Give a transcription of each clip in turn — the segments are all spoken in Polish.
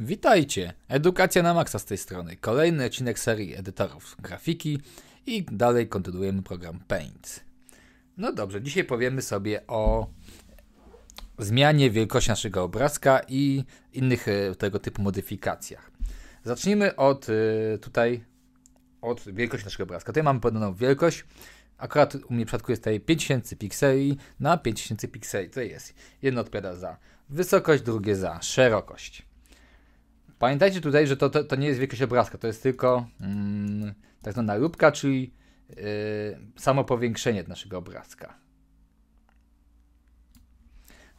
Witajcie! Edukacja na Maxa z tej strony. Kolejny odcinek serii edytorów grafiki i dalej kontynuujemy program Paint. No dobrze, dzisiaj powiemy sobie o zmianie wielkości naszego obrazka i innych e, tego typu modyfikacjach. Zacznijmy od e, tutaj od wielkości naszego obrazka. Tutaj mamy podaną wielkość. Akurat u mnie w przypadku jest tutaj 5000 pikseli na 5000 pikseli. To jest. Jedno odpowiada za wysokość, drugie za szerokość. Pamiętajcie tutaj, że to, to, to nie jest wielkość obrazka, to jest tylko mm, tak zwana róbka, czyli yy, samo powiększenie naszego obrazka.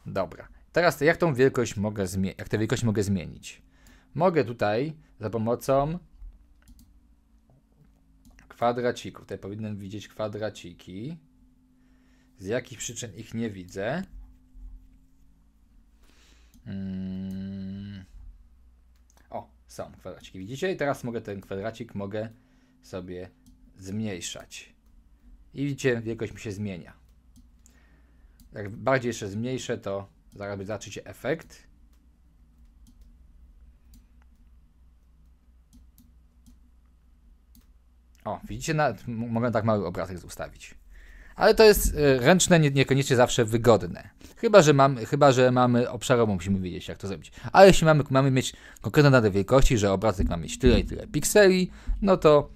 Dobra. Teraz jak tą wielkość mogę zmienić? Jak tę wielkość mogę zmienić? Mogę tutaj za pomocą kwadracików. Tutaj powinienem widzieć kwadraciki. Z jakich przyczyn ich nie widzę. Hmm są kwadraciki. Widzicie? I teraz mogę ten kwadracik mogę sobie zmniejszać. I widzicie, wielkość mi się zmienia. Jak bardziej jeszcze zmniejszę, to zaraz zobaczycie efekt. O, widzicie, nawet mogę tak mały obrazek ustawić. Ale to jest e, ręczne, nie, niekoniecznie zawsze wygodne. Chyba, że, mam, chyba, że mamy obszarowo, musimy wiedzieć, jak to zrobić. Ale jeśli mamy, mamy mieć konkretne dane wielkości, że obrazek ma mieć tyle i tyle pikseli, no to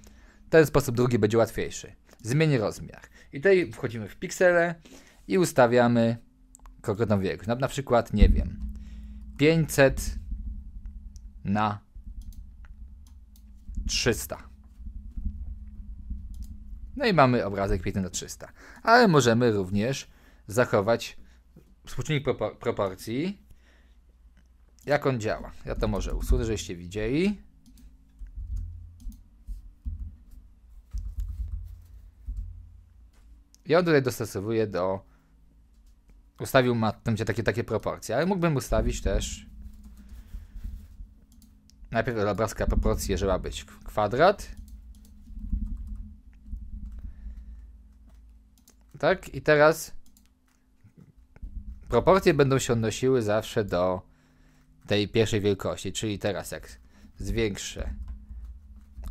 ten sposób drugi będzie łatwiejszy. Zmienię rozmiar. I tutaj wchodzimy w piksele i ustawiamy konkretną wielkość. Na, na przykład, nie wiem, 500 na 300. No i mamy obrazek 5 na 300. Ale możemy również zachować współczynnik propor proporcji. Jak on działa? Ja to może usunę, żeście widzieli. Ja on tutaj dostosowuję do... Ustawił ma tam gdzie takie, takie proporcje, ale mógłbym ustawić też... Najpierw dla obrazka proporcje, żeby być kwadrat tak? I teraz proporcje będą się odnosiły zawsze do tej pierwszej wielkości, czyli teraz jak zwiększę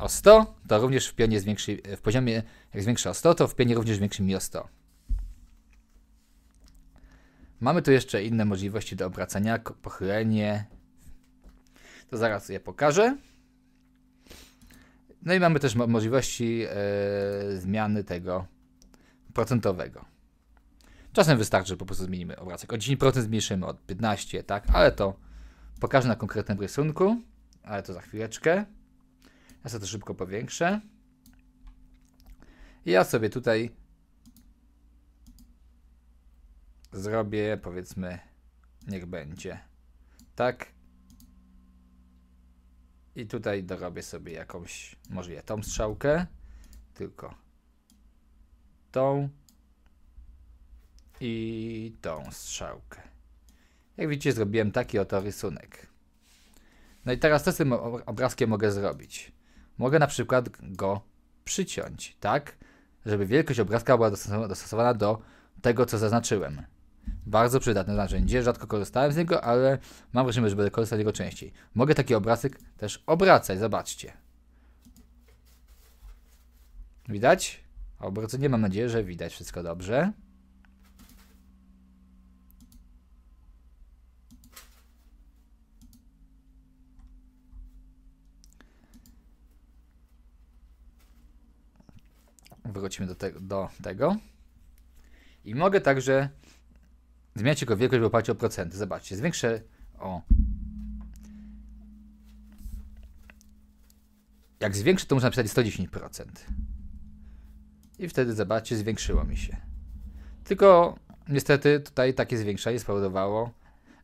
o 100, to również w pionie zwiększy, w poziomie jak zwiększę o 100, to w pionie również zwiększy mi o 100. Mamy tu jeszcze inne możliwości do obracania, pochylenie. To zaraz je pokażę. No i mamy też możliwości yy, zmiany tego procentowego. Czasem wystarczy, że po prostu zmienimy obrazek. O 10% zmniejszymy, od 15, tak? Ale to pokażę na konkretnym rysunku, ale to za chwileczkę. Ja sobie to szybko powiększę. I ja sobie tutaj zrobię, powiedzmy, niech będzie. Tak. I tutaj dorobię sobie jakąś, może ja tą strzałkę, tylko tą i tą strzałkę. Jak widzicie, zrobiłem taki oto rysunek. No i teraz co z tym obrazkiem mogę zrobić? Mogę na przykład go przyciąć, tak? Żeby wielkość obrazka była dostosowana do tego, co zaznaczyłem. Bardzo przydatne narzędzie, rzadko korzystałem z niego, ale mam wrażenie, że będę korzystać z niego częściej. Mogę taki obrazek też obracać, zobaczcie. Widać? Obroty mam nadzieję, że widać wszystko dobrze. Wrócimy do, te do tego. I mogę także zmieniać jego wielkość w oparciu o procenty. Zobaczcie, zwiększę o. Jak zwiększę, to można napisać 110%. I wtedy, zobaczcie, zwiększyło mi się. Tylko niestety tutaj takie zwiększenie spowodowało,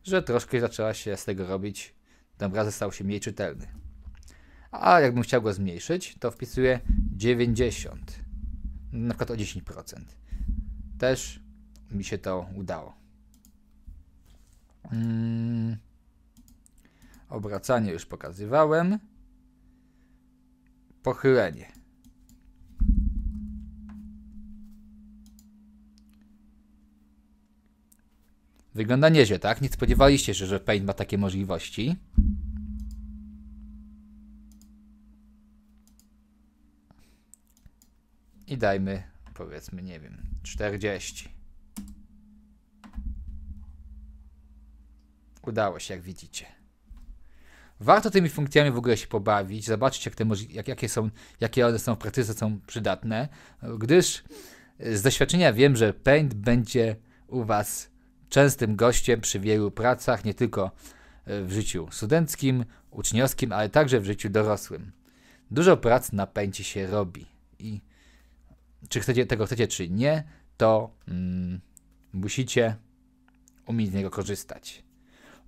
że troszkę zaczęła się z tego robić. Ten obrazek stał się mniej czytelny. A jakbym chciał go zmniejszyć, to wpisuję 90, na przykład o 10%. Też mi się to udało. Hmm. Obracanie już pokazywałem. Pochylenie. Wygląda nieźle, tak? Nie spodziewaliście się, że Paint ma takie możliwości. I dajmy, powiedzmy, nie wiem, 40. Udało się, jak widzicie. Warto tymi funkcjami w ogóle się pobawić, zobaczyć, jak te jak, jakie, są, jakie one są w praktyce, są przydatne, gdyż z doświadczenia wiem, że Paint będzie u Was częstym gościem przy wielu pracach, nie tylko e, w życiu studenckim, uczniowskim, ale także w życiu dorosłym. Dużo prac na pęcie się robi i czy chcecie, tego chcecie, czy nie, to mm, musicie umieć z niego korzystać.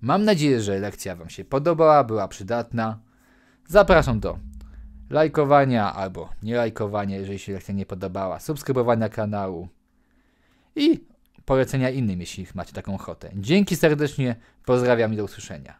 Mam nadzieję, że lekcja Wam się podobała, była przydatna. Zapraszam do lajkowania albo nie lajkowania, jeżeli się lekcja nie podobała, subskrybowania kanału i polecenia innym, jeśli macie taką ochotę. Dzięki serdecznie, pozdrawiam i do usłyszenia.